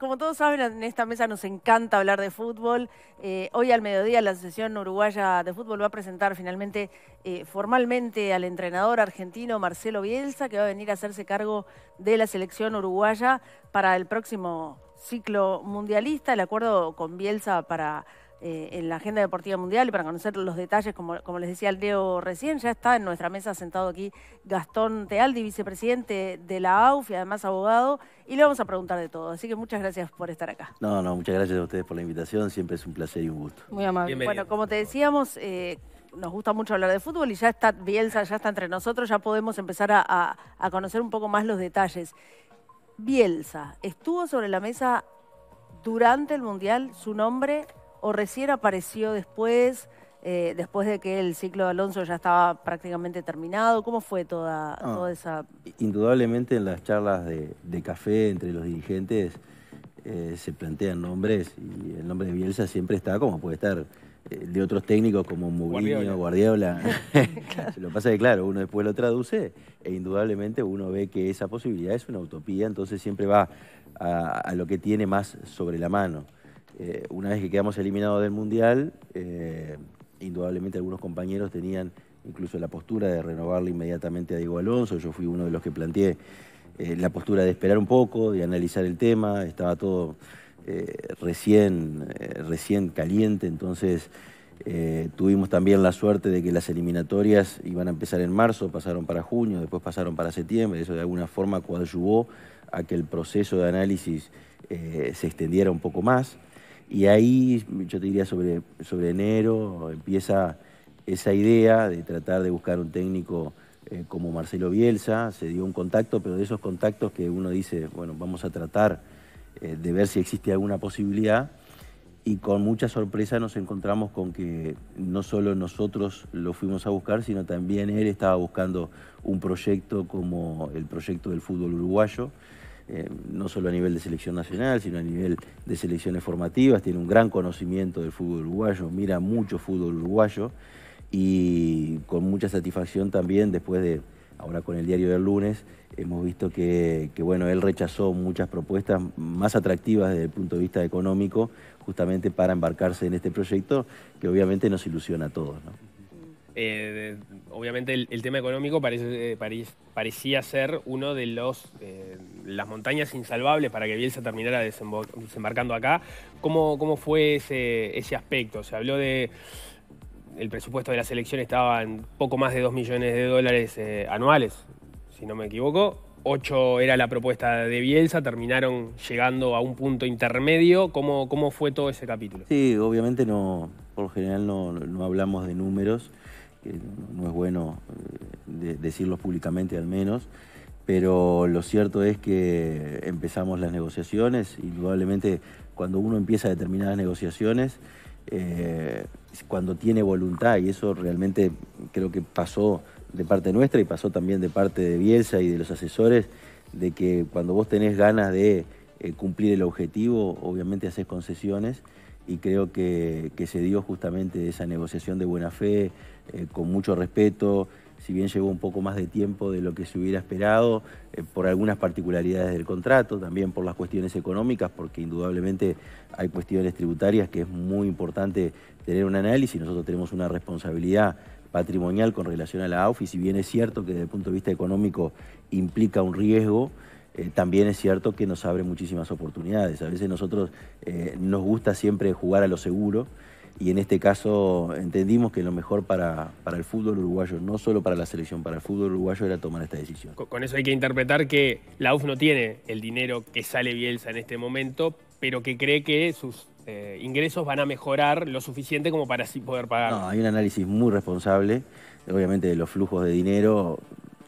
Como todos saben, en esta mesa nos encanta hablar de fútbol. Eh, hoy al mediodía la Asociación Uruguaya de Fútbol va a presentar finalmente eh, formalmente al entrenador argentino Marcelo Bielsa, que va a venir a hacerse cargo de la selección uruguaya para el próximo ciclo mundialista. El acuerdo con Bielsa para eh, en la agenda deportiva mundial y para conocer los detalles, como, como les decía Leo recién, ya está en nuestra mesa sentado aquí Gastón Tealdi, vicepresidente de la AUF y además abogado, y le vamos a preguntar de todo. Así que muchas gracias por estar acá. No, no, muchas gracias a ustedes por la invitación, siempre es un placer y un gusto. Muy amable. Bueno, como te decíamos... Eh, nos gusta mucho hablar de fútbol y ya está Bielsa, ya está entre nosotros, ya podemos empezar a, a, conocer un poco más los detalles. Bielsa, ¿estuvo sobre la mesa durante el Mundial su nombre o recién apareció después, eh, después de que el ciclo de Alonso ya estaba prácticamente terminado? ¿Cómo fue toda, ah, esa...? Indudablemente en las charlas de, café entre los dirigentes eh, se plantean nombres y el nombre de Bielsa siempre está como puede estar eh, de otros técnicos como Mourinho, Guardiola. Lo pasa de claro, uno después lo traduce e indudablemente uno ve que esa posibilidad es una utopía, entonces siempre va a lo que tiene más sobre la mano. Eh, una vez que quedamos eliminados del Mundial, eh, indudablemente algunos compañeros tenían incluso la postura de renovarle inmediatamente a Diego Alonso, yo fui uno de los que planteé eh, la postura de esperar un poco, de analizar el tema, estaba todo recién, recién caliente, entonces tuvimos también la suerte de que las eliminatorias iban a empezar en marzo, pasaron para junio, después pasaron para septiembre, eso de alguna forma coadyuvó a que el proceso de análisis se extendiera un poco más. Y ahí, yo te diría sobre, sobre enero, empieza esa idea de tratar de buscar un técnico eh, como Marcelo Bielsa. Se dio un contacto, pero de esos contactos que uno dice, bueno, vamos a tratar eh, de ver si existe alguna posibilidad. Y con mucha sorpresa nos encontramos con que no solo nosotros lo fuimos a buscar, sino también él estaba buscando un proyecto como el proyecto del fútbol uruguayo. Eh, no solo a nivel de selección nacional, sino a nivel de selecciones formativas, tiene un gran conocimiento del fútbol uruguayo, mira mucho fútbol uruguayo y con mucha satisfacción también después de, ahora con el diario del lunes, hemos visto que, bueno, él rechazó muchas propuestas más atractivas desde el punto de vista económico, justamente para embarcarse en este proyecto que obviamente nos ilusiona a todos. Eh, obviamente el, tema económico parece, eh, parecía ser uno de los eh, las montañas insalvables para que Bielsa terminara desembarcando acá. ¿Cómo, fue ese, ese aspecto? Se habló de el presupuesto de la selección estaba en poco más de 2 millones de dólares anuales, si no me equivoco. 8 era la propuesta de Bielsa, terminaron llegando a un punto intermedio. ¿Cómo, cómo fue todo ese capítulo? Sí, obviamente no, por general no hablamos de números que no es bueno eh, decirlos públicamente al menos, pero lo cierto es que empezamos las negociaciones, y probablemente cuando uno empieza determinadas negociaciones, eh, cuando tiene voluntad, y eso realmente creo que pasó de parte nuestra y pasó también de parte de Bielsa y de los asesores, de que cuando vos tenés ganas de eh, cumplir el objetivo, obviamente haces concesiones y creo que, se dio justamente esa negociación de buena fe, eh, con mucho respeto, si bien llevó un poco más de tiempo de lo que se hubiera esperado, eh, por algunas particularidades del contrato, también por las cuestiones económicas, porque indudablemente hay cuestiones tributarias que es muy importante tener un análisis, nosotros tenemos una responsabilidad patrimonial con relación a la AUF y si bien es cierto que desde el punto de vista económico implica un riesgo, eh, también es cierto que nos abre muchísimas oportunidades. A veces nosotros eh, nos gusta siempre jugar a lo seguro y en este caso entendimos que lo mejor para, para el fútbol uruguayo, no solo para la selección, para el fútbol uruguayo era tomar esta decisión. Con, eso hay que interpretar que la UF no tiene el dinero que sale Bielsa en este momento, pero que cree que sus eh, ingresos van a mejorar lo suficiente como para así poder pagar. No, hay un análisis muy responsable, obviamente de los flujos de dinero,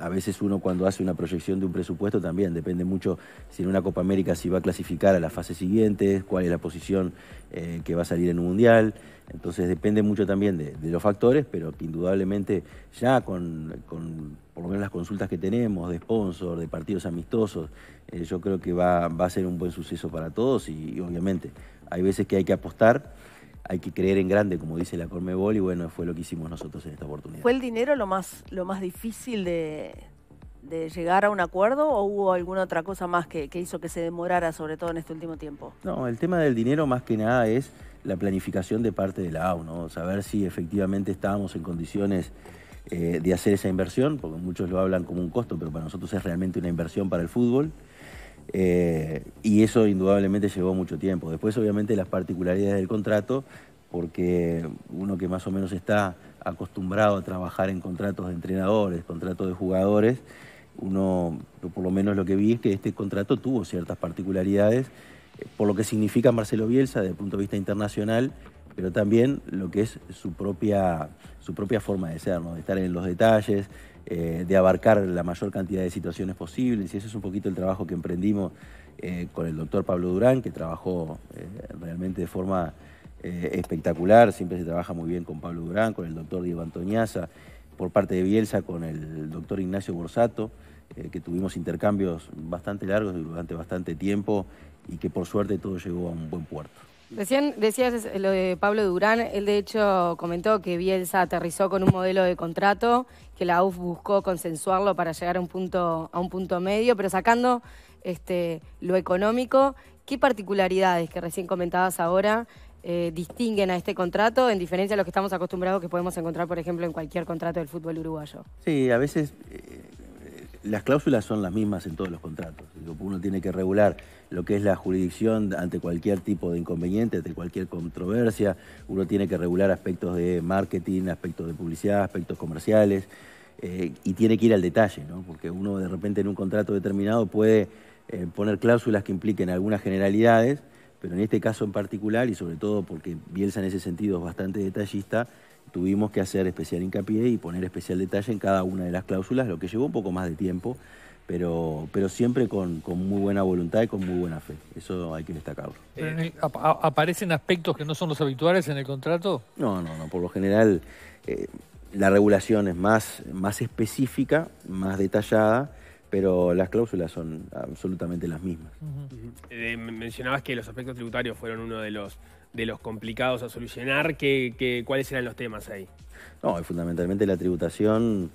a veces uno cuando hace una proyección de un presupuesto también depende mucho si en una Copa América si va a clasificar a la fase siguiente, cuál es la posición eh, que va a salir en un mundial. Entonces depende mucho también de, los factores, pero que indudablemente ya con, por lo menos las consultas que tenemos de sponsor, de partidos amistosos, eh, yo creo que va, a ser un buen suceso para todos y obviamente hay veces que hay que apostar hay que creer en grande, como dice la Cormebol, y bueno, fue lo que hicimos nosotros en esta oportunidad. ¿Fue el dinero lo más, lo más difícil de, llegar a un acuerdo o hubo alguna otra cosa más que, hizo que se demorara, sobre todo en este último tiempo? No, el tema del dinero más que nada es la planificación de parte de la AU, ¿no? saber si efectivamente estábamos en condiciones eh, de hacer esa inversión, porque muchos lo hablan como un costo, pero para nosotros es realmente una inversión para el fútbol. Eh, y eso indudablemente llevó mucho tiempo. Después, obviamente, las particularidades del contrato, porque uno que más o menos está acostumbrado a trabajar en contratos de entrenadores, contratos de jugadores, uno, por lo menos lo que vi es que este contrato tuvo ciertas particularidades, eh, por lo que significa Marcelo Bielsa desde el punto de vista internacional, pero también lo que es su propia, su propia forma de ser, ¿no? de estar en los detalles, eh, de abarcar la mayor cantidad de situaciones posibles. Y ese es un poquito el trabajo que emprendimos eh, con el doctor Pablo Durán, que trabajó eh, realmente de forma espectacular. Siempre se trabaja muy bien con Pablo Durán, con el doctor Diego Antoñaza, por parte de Bielsa con el doctor Ignacio Borsato, que tuvimos intercambios bastante largos durante bastante tiempo y que por suerte todo llegó a un buen puerto. Recién decías lo de Pablo Durán, él de hecho comentó que Bielsa aterrizó con un modelo de contrato, que la UF buscó consensuarlo para llegar a un punto, a un punto medio, pero sacando este, lo económico, ¿qué particularidades que recién comentabas ahora eh, distinguen a este contrato en diferencia a los que estamos acostumbrados que podemos encontrar, por ejemplo, en cualquier contrato del fútbol uruguayo? Sí, a veces eh, las cláusulas son las mismas en todos los contratos. Uno tiene que regular lo que es la jurisdicción ante cualquier tipo de inconveniente, ante cualquier controversia. Uno tiene que regular aspectos de marketing, aspectos de publicidad, aspectos comerciales. Eh, y tiene que ir al detalle, ¿no? porque uno de repente en un contrato determinado puede eh, poner cláusulas que impliquen algunas generalidades pero en este caso en particular, y sobre todo porque Bielsa en ese sentido es bastante detallista, tuvimos que hacer especial hincapié y poner especial detalle en cada una de las cláusulas, lo que llevó un poco más de tiempo, pero, pero siempre con, muy buena voluntad y con muy buena fe. Eso hay que destacarlo. Eh, ¿Aparecen aspectos que no son los habituales en el contrato? No, no, no. Por lo general, eh, la regulación es más, más específica, más detallada pero las cláusulas son absolutamente las mismas. Eh, mencionabas que los aspectos tributarios fueron uno de los, de los complicados a solucionar. ¿Qué, cuáles eran los temas ahí? No, fundamentalmente la tributación,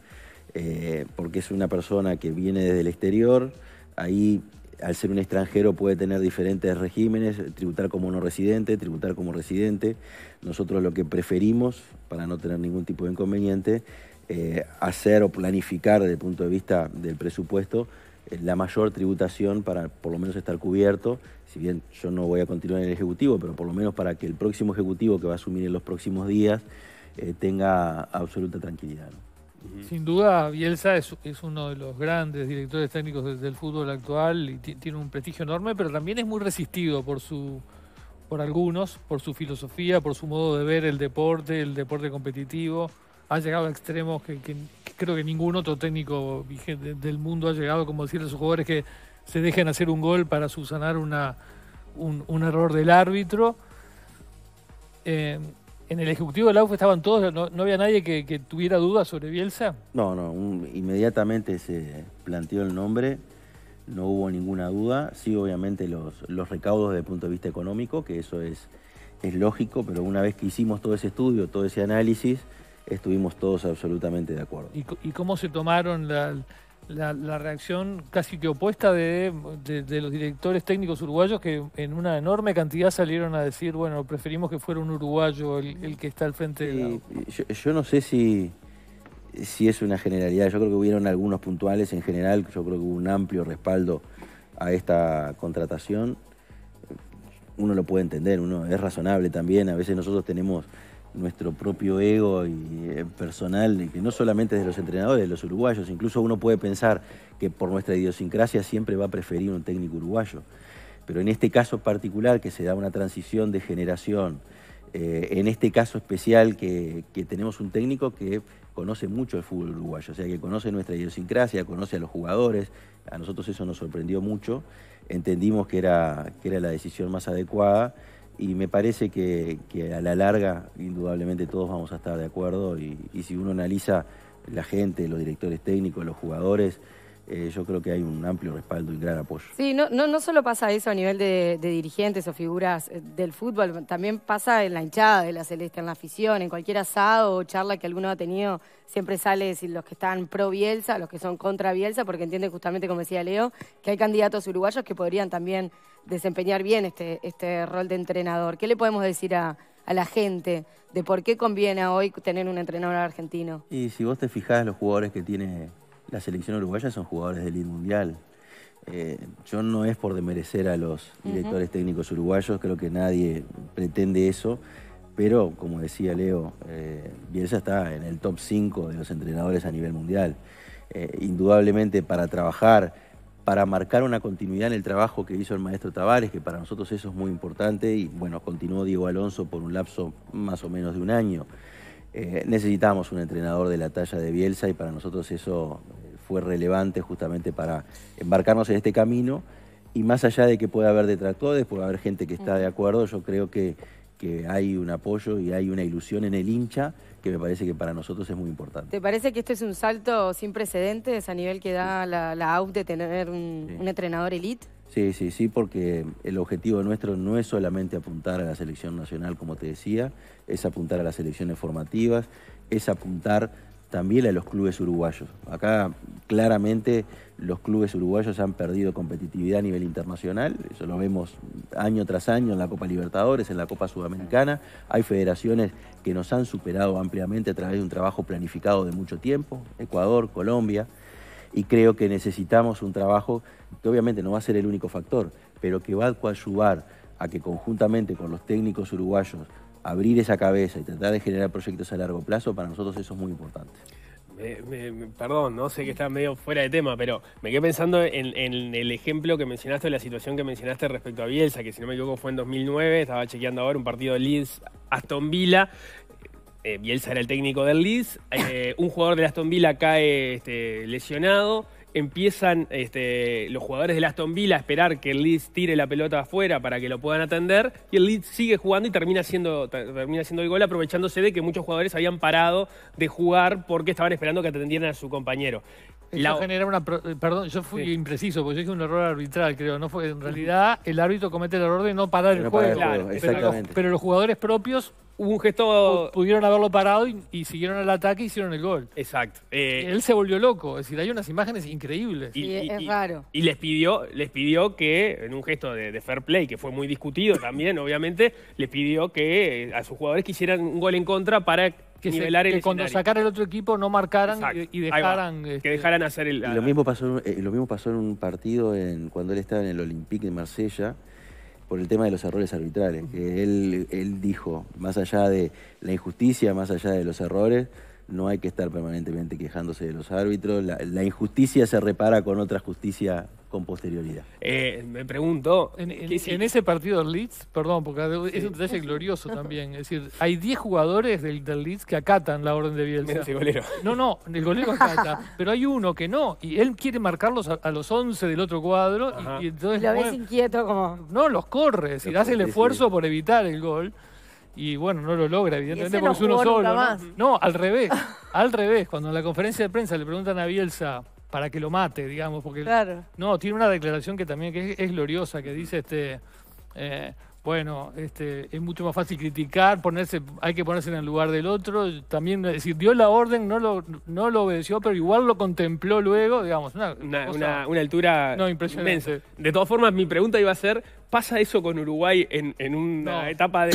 eh, porque es una persona que viene desde el exterior, ahí al ser un extranjero puede tener diferentes regímenes, tributar como no residente, tributar como residente. Nosotros lo que preferimos, para no tener ningún tipo de inconveniente, eh, hacer o planificar desde el punto de vista del presupuesto eh, la mayor tributación para por lo menos estar cubierto, si bien yo no voy a continuar en el Ejecutivo, pero por lo menos para que el próximo Ejecutivo que va a asumir en los próximos días eh, tenga absoluta tranquilidad. Sin duda, Bielsa es, uno de los grandes directores técnicos del, fútbol actual y tiene un prestigio enorme, pero también es muy resistido por por algunos, por su filosofía, por su modo de ver el deporte, el deporte competitivo ha llegado a extremos que, creo que ningún otro técnico del mundo ha llegado, como decirle a sus jugadores que se dejen hacer un gol para subsanar un, error del árbitro. Eh, en el ejecutivo del AUF estaban todos, no, había nadie que, tuviera dudas sobre Bielsa. No, no, inmediatamente se planteó el nombre, no hubo ninguna duda. Sí, obviamente los, recaudos desde el punto de vista económico, que eso es, es lógico, pero una vez que hicimos todo ese estudio, todo ese análisis, estuvimos todos absolutamente de acuerdo. ¿Y, cómo se tomaron la, reacción casi que opuesta de, los directores técnicos uruguayos que en una enorme cantidad salieron a decir, bueno, preferimos que fuera un uruguayo el, que está al frente yo, no sé si, si es una generalidad, yo creo que hubieron algunos puntuales en general, yo creo que hubo un amplio respaldo a esta contratación. Uno lo puede entender, uno es razonable también, a veces nosotros tenemos nuestro propio ego y eh, personal, que no solamente es de los entrenadores, de los uruguayos, incluso uno puede pensar que por nuestra idiosincrasia siempre va a preferir un técnico uruguayo. Pero en este caso particular, que se da una transición de generación, eh, en este caso especial que, tenemos un técnico que conoce mucho el fútbol uruguayo, o sea, que conoce nuestra idiosincrasia, conoce a los jugadores, a nosotros eso nos sorprendió mucho, entendimos que era, que era la decisión más adecuada y me parece que, a la larga indudablemente todos vamos a estar de acuerdo y, si uno analiza la gente, los directores técnicos, los jugadores, eh, yo creo que hay un amplio respaldo y gran apoyo. Sí, no, no, solo pasa eso a nivel de, de, dirigentes o figuras eh, del fútbol, también pasa en la hinchada de la Celeste, en la afición, en cualquier asado o charla que alguno ha tenido, siempre sale decir los que están pro Bielsa, los que son contra Bielsa, porque entienden justamente, como decía Leo, que hay candidatos uruguayos que podrían también desempeñar bien este, este rol de entrenador. ¿Qué le podemos decir a, la gente de por qué conviene hoy tener un entrenador argentino? Y si vos te fijás, los jugadores que tiene la selección uruguaya son jugadores del elite mundial. Eh, yo no es por demerecer a los directores técnicos uruguayos, creo que nadie pretende eso, pero como decía Leo, eh, Bielsa está en el top 5 de los entrenadores a nivel mundial. Eh, indudablemente para trabajar para marcar una continuidad en el trabajo que hizo el maestro Tavares, que para nosotros eso es muy importante, y bueno, continuó Diego Alonso por un lapso más o menos de un año. Eh, necesitamos un entrenador de la talla de Bielsa y para nosotros eso eh, fue relevante justamente para embarcarnos en este camino y más allá de que pueda haber detractores, puede haber gente que está de acuerdo, yo creo que, que hay un apoyo y hay una ilusión en el hincha que me parece que para nosotros es muy importante. ¿Te parece que esto es un salto sin precedentes a nivel que da la, la, de tener un, un, entrenador elite? Sí, sí, sí, porque el objetivo nuestro no es solamente apuntar a la selección nacional, como te decía, es apuntar a las selecciones formativas, es apuntar también a los clubes uruguayos. Acá claramente los clubes uruguayos han perdido competitividad a nivel internacional, eso lo vemos año tras año en la Copa Libertadores, en la Copa Sudamericana, hay federaciones que nos han superado ampliamente a través de un trabajo planificado de mucho tiempo, Ecuador, Colombia, y creo que necesitamos un trabajo que obviamente no va a ser el único factor, pero que va a ayudar a que conjuntamente con los técnicos uruguayos abrir esa cabeza y tratar de generar proyectos a largo plazo, para nosotros eso es muy importante. perdón, no sé que está medio fuera de tema, pero me quedé pensando en, el ejemplo que mencionaste, la situación que mencionaste respecto a Bielsa, que si no me equivoco fue en 2009, estaba chequeando ahora un partido de Leeds-Aston Villa. Eh, Bielsa era el técnico del Leeds, eh, un jugador de Aston Villa cae este, lesionado, empiezan este, los jugadores del Aston Villa a esperar que el Leeds tire la pelota afuera para que lo puedan atender y el Leeds sigue jugando y termina haciendo, termina haciendo el gol aprovechándose de que muchos jugadores habían parado de jugar porque estaban esperando que atendieran a su compañero genera una. Eh, perdón, yo fui impreciso porque yo dije un error arbitral, creo. No fue, en realidad, el árbitro comete el error de no parar el juego. Claro, Pero, los jugadores propios. Hubo un gesto. Pudieron haberlo parado y, siguieron al ataque y hicieron el gol. Exacto. Eh, él se volvió loco. Es decir, hay unas imágenes increíbles. Y, es raro. Y les pidió, les pidió que, en un gesto de, fair play, que fue muy discutido también, obviamente, les pidió que a sus jugadores que hicieran un gol en contra para que cuando sacara el otro equipo no marcaran y, dejaran que este, dejaran hacer el lo mismo pasó eh, lo mismo pasó en un partido cuando él estaba en el Olympique de Marsella por el tema de los errores arbitrales que él él dijo más allá de la injusticia más allá de los errores no hay que estar permanentemente quejándose de los árbitros, la, injusticia se repara con otra justicia con posterioridad. Eh, me pregunto... En, ese partido del Leeds, perdón, porque es un detalle glorioso también, es decir, hay 10 jugadores del, Leeds que acatan la orden de Bielsa. del golero. No, no, el golero acata, pero hay uno que no, y él quiere marcarlos a, los 11 del otro cuadro, y, entonces... Lo ves inquieto como... No, los corre, es decir, hace el esfuerzo por evitar el gol y bueno, no lo logra, evidentemente, porque no uno solo. ¿no? al revés, al revés. Cuando en la conferencia de prensa le preguntan a Bielsa para que lo mate, digamos, porque no, tiene una declaración que también que es, gloriosa, que dice este eh, bueno, este, es mucho más fácil criticar, ponerse, hay que ponerse en el lugar del otro, también es decir, dio la orden, no lo, no lo obedeció, pero igual lo contempló luego, digamos, una, altura impresionante. De todas formas, mi pregunta iba a ser ¿Pasa eso con Uruguay en, en una etapa de,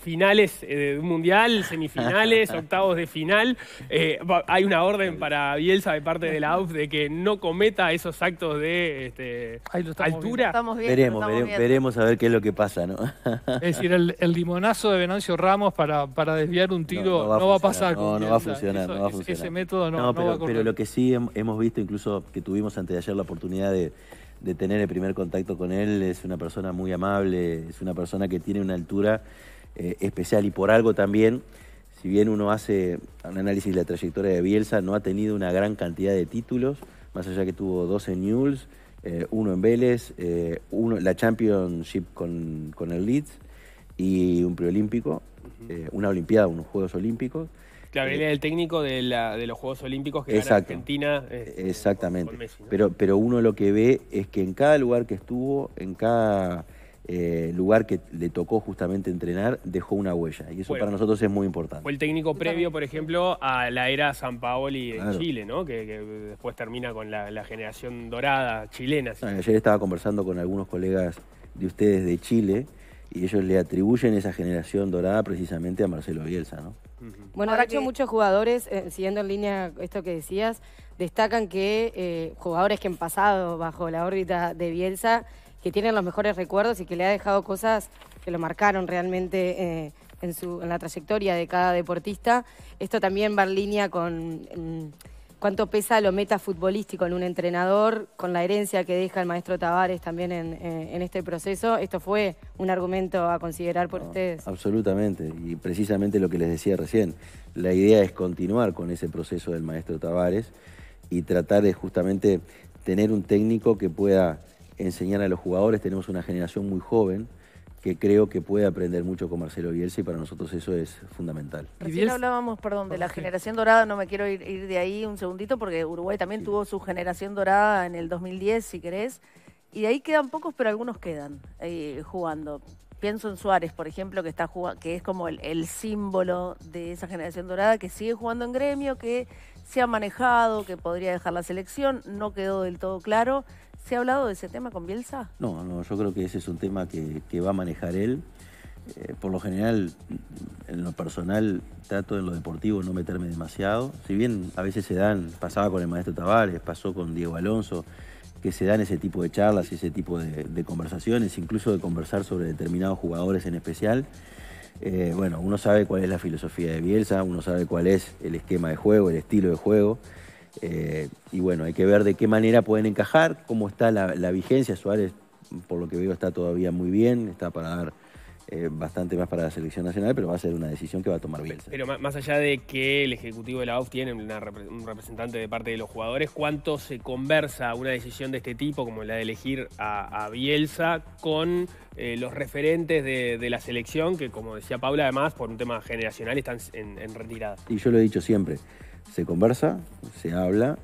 finales eh, de un mundial, semifinales, octavos de final? Eh, hay una orden para Bielsa de parte de la AUF de que no cometa esos actos de este, altura. veremos, veremos, a ver qué es lo que pasa, ¿no? es decir, el, limonazo de Venancio Ramos para, para desviar un tiro no, va, a pasar. No, no va a funcionar, no va a funcionar. Ese método no, va a pero lo que sí hemos visto, incluso que tuvimos antes de ayer la oportunidad de de tener el primer contacto con él. Es una persona muy amable, es una persona que tiene una altura eh, especial y por algo también, si bien uno hace un análisis de la trayectoria de Bielsa, no ha tenido una gran cantidad de títulos, más allá que tuvo 12 Newells, eh, uno en Vélez, eh, uno, la Championship con, con, el Leeds y un preolímpico, eh, una Olimpiada, unos Juegos Olímpicos. Claro, eh, él el técnico de, los Juegos Olímpicos que Argentina. Este, Exactamente. pero, uno lo que ve es que en cada lugar que estuvo, en cada eh, lugar que le tocó justamente entrenar, dejó una huella. Y eso para nosotros es muy importante. Fue el técnico previo, por ejemplo, a la era San Paoli en Chile, ¿no? Que, después termina con la, generación dorada chilena. Ayer estaba conversando con algunos colegas de ustedes de Chile y ellos le atribuyen esa generación dorada precisamente a Marcelo Bielsa, ¿no? Bueno, hecho, muchos jugadores, eh, siguiendo en línea esto que decías, destacan que eh, jugadores que han pasado bajo la órbita de Bielsa, que tienen los mejores recuerdos y que le ha dejado cosas que lo marcaron realmente eh, en, su, en la trayectoria de cada deportista. Esto también va en línea con... Mm, cuánto pesa lo metafutbolístico en un entrenador, con la herencia que deja el maestro Tavares también en, eh, este proceso. ¿Esto fue un argumento a considerar por ustedes? Absolutamente, y precisamente lo que les decía recién. La idea es continuar con ese proceso del maestro Tavares y tratar de justamente tener un técnico que pueda enseñar a los jugadores. Tenemos una generación muy joven que creo que puede aprender mucho con Marcelo Bielsa y para nosotros eso es fundamental. Recién hablábamos, perdón, de la generación dorada, no me quiero ir, de ahí un segundito porque Uruguay también tuvo su generación dorada en el 2010, si querés, y de ahí quedan pocos, pero algunos quedan eh, jugando. Pienso en Suárez, por ejemplo, que está que es como el, el símbolo de esa generación dorada, que sigue jugando en gremio, que se ha manejado, que podría dejar la selección, no quedó del todo claro. ¿Se ha hablado de ese tema con Bielsa? No, no, yo creo que ese es un tema que, va a manejar él. Eh, por lo general, en lo personal, trato en lo deportivo no meterme demasiado. Si bien a veces se dan, pasaba con el maestro Tavares, pasó con Diego Alonso, que se dan ese tipo de charlas y ese tipo de conversaciones, incluso de conversar sobre determinados jugadores en especial. Eh, bueno, uno sabe cuál es la filosofía de Bielsa, uno sabe cuál es el esquema de juego, el estilo de juego. Eh, y bueno, hay que ver de qué manera pueden encajar, cómo está la, la, vigencia. Suárez, por lo que veo, está todavía muy bien, está para dar eh, bastante más para la selección nacional, pero va a ser una decisión que va a tomar Bielsa. Pero, más allá de que el Ejecutivo de la OF tiene un representante de parte de los jugadores, ¿cuánto se conversa una decisión de este tipo, como la de elegir a, Bielsa, con eh, los referentes de, la selección, que como decía Paula, además, por un tema generacional están en retirada? Y yo lo he dicho siempre, se conversa, se habla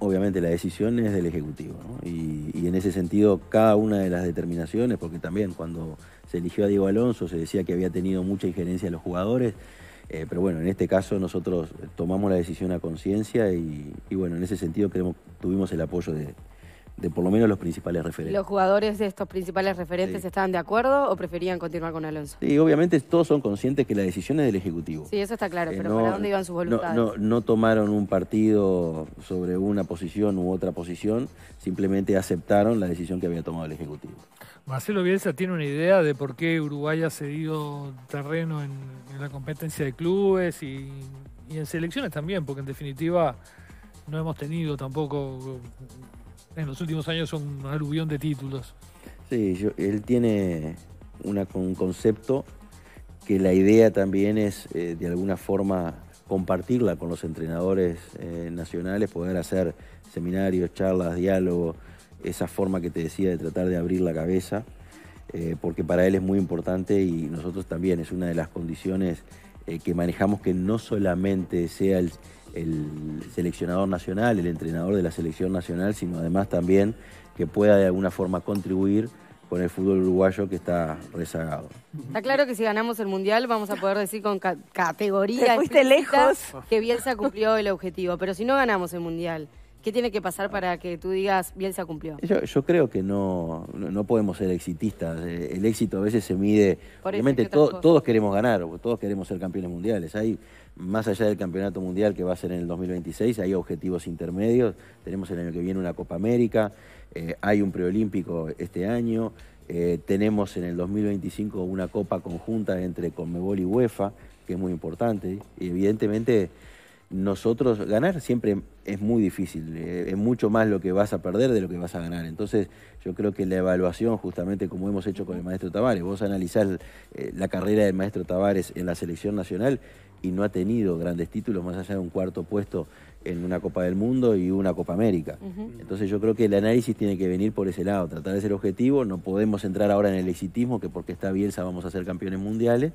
obviamente la decisión es del Ejecutivo. Y, en ese sentido, cada una de las determinaciones, porque también cuando se eligió a Diego Alonso se decía que había tenido mucha injerencia en los jugadores, eh, pero bueno, en este caso nosotros tomamos la decisión a conciencia y, bueno, en ese sentido tuvimos el apoyo de, de por lo menos los principales referentes. ¿Los jugadores de estos principales referentes estaban de acuerdo o preferían continuar con Alonso? Sí, obviamente todos son conscientes que la decisión es del Ejecutivo. Sí, eso está claro, eh, pero no, ¿para dónde iban sus voluntades? No, tomaron un partido sobre una posición u otra posición, simplemente aceptaron la decisión que había tomado el Ejecutivo. Marcelo Bielsa tiene una idea de por qué Uruguay ha cedido terreno en, la competencia de clubes y en selecciones también, porque en definitiva no hemos tenido tampoco en los últimos años son un aluvión de títulos. Sí, él tiene una, un concepto que la idea también es eh, de alguna forma compartirla con los entrenadores eh, nacionales, poder hacer seminarios, charlas, diálogo esa forma que te decía de tratar de abrir la cabeza, eh, porque para él es muy importante y nosotros también es una de las condiciones que manejamos que no solamente sea el, el seleccionador nacional, el entrenador de la selección nacional, sino además también que pueda de alguna forma contribuir con el fútbol uruguayo que está rezagado. Está claro que si ganamos el Mundial vamos a poder decir con categoría lejos. que Bielsa cumplió el objetivo, pero si no ganamos el Mundial ¿Qué tiene que pasar para que tú digas, bien se cumplió? Yo, yo creo que no, no, podemos ser exitistas. Eh, el éxito a veces se mide. obviamente, todos queremos ganar, todos queremos ser campeones mundiales. Hay, más allá del campeonato mundial que va a ser en el 2026, hay objetivos intermedios. Tenemos el año que viene una Copa América, eh, hay un preolímpico este año. Eh, tenemos en el 2025 una copa conjunta entre Conmebol y UEFA, que es muy importante. Y evidentemente nosotros ganar siempre es muy difícil, eh, es mucho más lo que vas a perder de lo que vas a ganar. Entonces yo creo que la evaluación, justamente como hemos hecho con el maestro Tavares, vos analizás eh, la carrera del maestro Tavares en la selección nacional y no ha tenido grandes títulos más allá de un cuarto puesto en una Copa del Mundo y una Copa América. Entonces yo creo que el análisis tiene que venir por ese lado, tratar de ser objetivo, no podemos entrar ahora en el exitismo, que porque está Bielsa vamos a ser campeones mundiales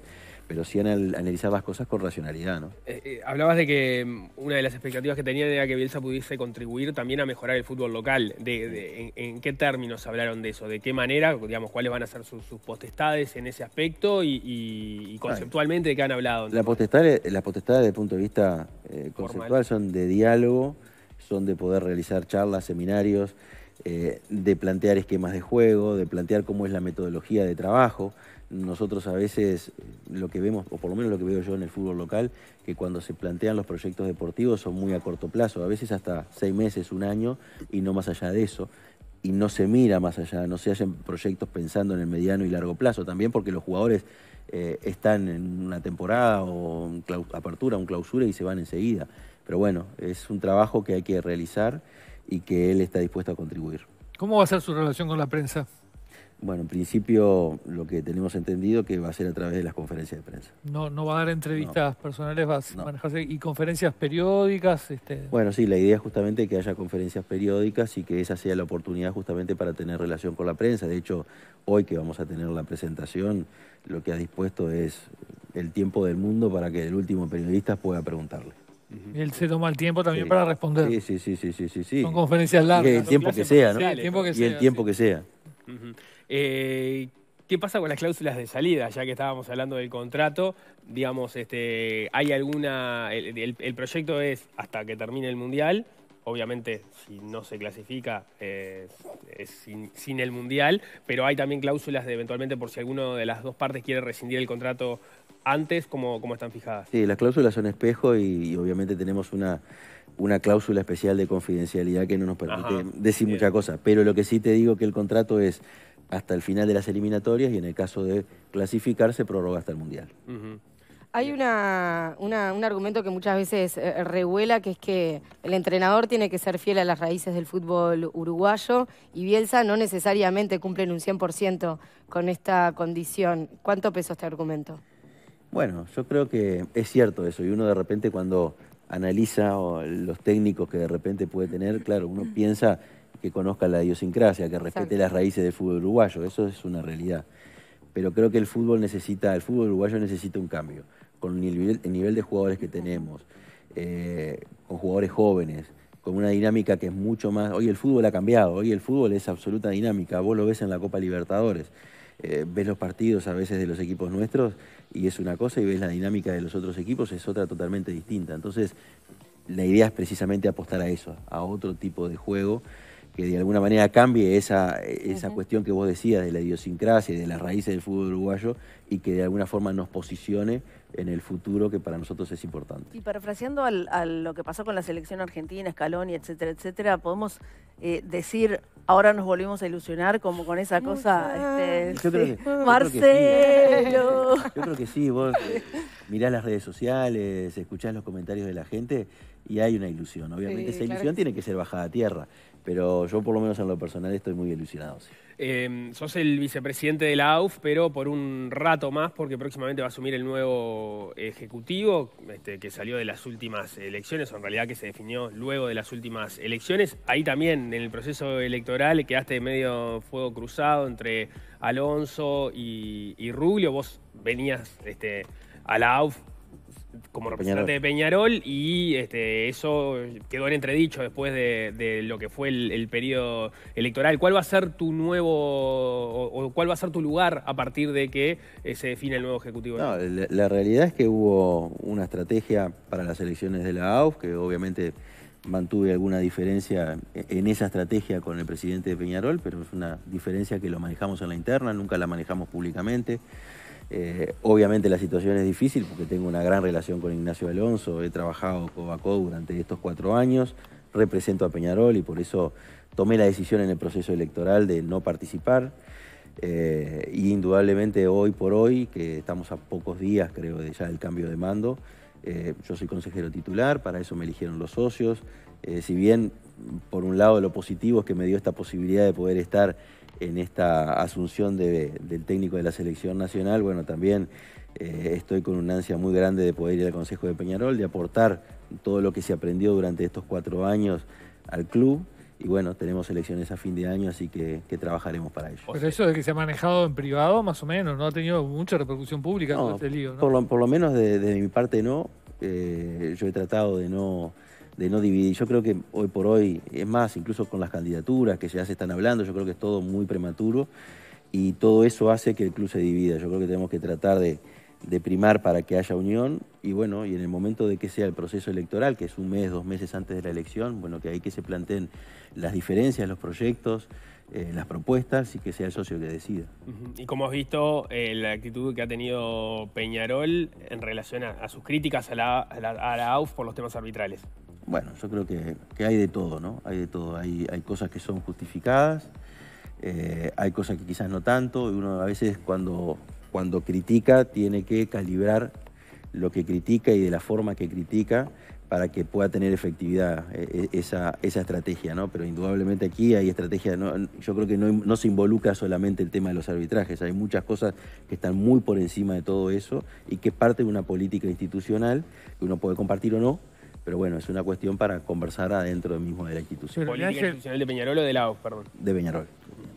pero sí analizar las cosas con racionalidad, ¿no? Eh, eh, hablabas de que mm, una de las expectativas que tenía era que Bielsa pudiese contribuir también a mejorar el fútbol local. De, en, qué términos hablaron de eso? ¿De qué manera? Digamos, ¿cuáles van a ser sus, potestades en ese aspecto? Y, conceptualmente, ¿de qué han hablado? Eh, las potestades, las potestad desde el punto de vista conceptual son de diálogo, son de poder realizar charlas, seminarios, de plantear esquemas de juego, de plantear cómo es la metodología de trabajo nosotros a veces lo que vemos, o por lo menos lo que veo yo en el fútbol local, que cuando se plantean los proyectos deportivos son muy a corto plazo, a veces hasta seis meses, un año y no más allá de eso. Y no se mira más allá, no se hacen proyectos pensando en el mediano y largo plazo, también porque los jugadores eh, están en una temporada o apertura, un clausura y se van enseguida. Pero bueno, es un trabajo que hay que realizar y que él está dispuesto a contribuir. ¿Cómo va a ser su relación con la prensa? Bueno, en principio lo que tenemos entendido que va a ser a través de las conferencias de prensa. No, no va a dar entrevistas personales, va a manejarse y conferencias periódicas. Este... Bueno, sí, la idea es justamente que haya conferencias periódicas y que esa sea la oportunidad justamente para tener relación con la prensa. De hecho, hoy que vamos a tener la presentación, lo que ha dispuesto es el tiempo del mundo para que el último periodista pueda preguntarle. él se toma el tiempo también para responder. Sí, sí, sí, sí, sí, sí. Son conferencias largas. Y el tiempo que sea, ¿no? y el tiempo que sea. Eh, ¿Qué pasa con las cláusulas de salida? Ya que estábamos hablando del contrato, digamos, este, hay alguna. El, proyecto es hasta que termine el mundial. Obviamente, si no se clasifica, eh, es sin, el mundial, pero hay también cláusulas de eventualmente por si alguno de las dos partes quiere rescindir el contrato antes, ¿cómo, están fijadas? Sí, las cláusulas son espejo y, obviamente tenemos una, una cláusula especial de confidencialidad que no nos permite decir mucha cosa. Pero lo que sí te digo que el contrato es hasta el final de las eliminatorias y en el caso de clasificarse, prorroga hasta el Mundial. Hay un argumento que muchas veces eh, revuela, que es que el entrenador tiene que ser fiel a las raíces del fútbol uruguayo y Bielsa no necesariamente cumple en un 100% con esta condición. ¿Cuánto pesó este argumento? Bueno, yo creo que es cierto eso y uno de repente cuando analiza los técnicos que de repente puede tener, claro, uno piensa que conozca la idiosincrasia, que respete las raíces del fútbol uruguayo, eso es una realidad. Pero creo que el fútbol necesita, el fútbol uruguayo necesita un cambio, con el nivel, de jugadores que tenemos, eh, con jugadores jóvenes, con una dinámica que es mucho más. Hoy el fútbol ha cambiado, hoy el fútbol es absoluta dinámica, vos lo ves en la Copa Libertadores. Eh, ves los partidos a veces de los equipos nuestros y es una cosa y ves la dinámica de los otros equipos es otra totalmente distinta. Entonces, la idea es precisamente apostar a eso, a otro tipo de juego que de alguna manera cambie esa, esa cuestión que vos decías de la idiosincrasia y de las raíces del fútbol uruguayo y que de alguna forma nos posicione en el futuro que para nosotros es importante. Y parafraseando a lo que pasó con la selección argentina, Scaloni, etcétera, etcétera, podemos eh, decir, ahora nos volvimos a ilusionar como con esa cosa, este, Marcelo. Yo creo que sí, vos mirás las redes sociales, escuchás los comentarios de la gente y hay una ilusión. Obviamente esa ilusión tiene que ser bajada a tierra, pero yo por lo menos en lo personal estoy muy ilusionado. Em, sos el vicepresidente de la AUF, pero por un rato más, porque próximamente va a asumir el nuevo ejecutivo, este, que salió de las últimas elecciones, o en realidad que se definió luego de las últimas elecciones. Ahí también, en el proceso electoral, quedaste medio fuego cruzado entre Alonso y, y Rubio. Vos venías... Este, a la AUF como representante de Peñarol y este, eso quedó en entredicho después de, lo que fue el, periodo electoral. ¿Cuál va a ser tu nuevo o, cuál va a ser tu lugar a partir de que eh, se define el nuevo Ejecutivo? la, realidad es que hubo una estrategia para las elecciones de la AUF que obviamente mantuve alguna diferencia en esa estrategia con el presidente de Peñarol, pero es una diferencia que lo manejamos en la interna, nunca la manejamos públicamente. Eh, obviamente la situación es difícil porque tengo una gran relación con Ignacio Alonso, he trabajado con Bacó durante estos cuatro años, represento a Peñarol y por eso tomé la decisión en el proceso electoral de no participar. Eh, y indudablemente hoy por hoy, que estamos a pocos días creo de ya del cambio de mando, eh, yo soy consejero titular, para eso me eligieron los socios. si bien por un lado lo positivo es que me dio esta posibilidad de poder estar en esta asunción del técnico de la selección nacional, bueno, también eh, estoy con una ansia muy grande de poder ir al Consejo de Peñarol, de aportar todo lo que se aprendió durante estos cuatro años al club. Y bueno, tenemos elecciones a fin de año, así que, trabajaremos para ello. Pero eso es que se ha manejado en privado, más o menos, no ha tenido mucha repercusión pública este lío, ¿no? Por lo, menos de, mi parte no. Eh, yo he tratado de no de no dividir. Yo creo que hoy por hoy, es más, incluso con las candidaturas que ya se están hablando, yo creo que es todo muy prematuro y todo eso hace que el club se divida. Yo creo que tenemos que tratar de, primar para que haya unión y bueno, y en el momento de que sea el proceso electoral, que es un mes, dos meses antes de la elección, bueno, que ahí que se planteen las diferencias, los proyectos, eh, las propuestas y que sea el socio que decida. Y como has visto, eh, la actitud que ha tenido Peñarol en relación a, sus críticas a la, a a la AUF por los temas arbitrales bueno, yo creo que, hay de todo, ¿no? Hay de todo. Hay, hay cosas que son justificadas, eh, hay cosas que quizás no tanto, y uno a veces cuando, cuando critica tiene que calibrar lo que critica y de la forma que critica para que pueda tener efectividad eh, eh, esa, estrategia, ¿no? Pero indudablemente aquí hay estrategia, yo creo que no, no, se involucra solamente el tema de los arbitrajes, hay muchas cosas que están muy por encima de todo eso y que es parte de una política institucional que uno puede compartir o no, pero bueno, es una cuestión para conversar adentro mismo de la institución. Pero Política de Peñarol o de Laos, perdón. De Peñarol.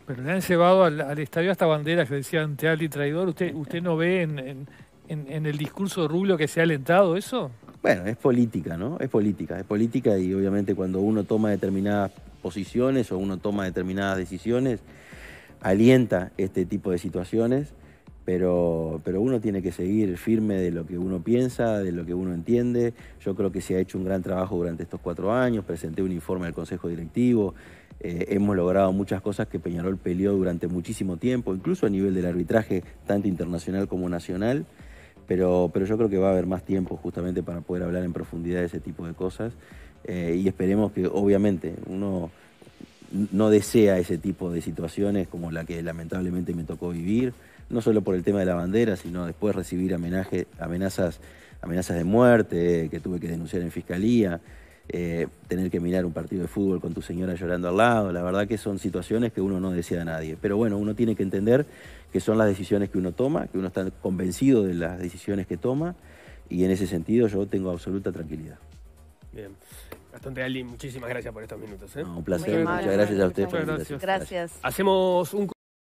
Pero le han llevado al, estadio hasta banderas que decían y traidor. ¿Usted, usted no ve en, en el discurso de Rubio que se ha alentado eso? Bueno, es política, ¿no? Es política. Es política y obviamente cuando uno toma determinadas posiciones o uno toma determinadas decisiones, alienta este tipo de situaciones pero, uno tiene que seguir firme de lo que uno piensa, de lo que uno entiende. Yo creo que se ha hecho un gran trabajo durante estos cuatro años, presenté un informe al Consejo Directivo, eh, hemos logrado muchas cosas que Peñarol peleó durante muchísimo tiempo, incluso a nivel del arbitraje, tanto internacional como nacional, pero, yo creo que va a haber más tiempo justamente para poder hablar en profundidad de ese tipo de cosas eh, y esperemos que obviamente uno no desea ese tipo de situaciones como la que lamentablemente me tocó vivir no solo por el tema de la bandera, sino después recibir amenazas, amenazas de muerte que tuve que denunciar en fiscalía, eh, tener que mirar un partido de fútbol con tu señora llorando al lado, la verdad que son situaciones que uno no desea a nadie. Pero bueno, uno tiene que entender que son las decisiones que uno toma, que uno está convencido de las decisiones que toma y en ese sentido yo tengo absoluta tranquilidad. Bien. Bastante Ali, muchísimas gracias por estos minutos. ¿eh? un placer, muchas gracias a ustedes. Gracias. gracias. Hacemos un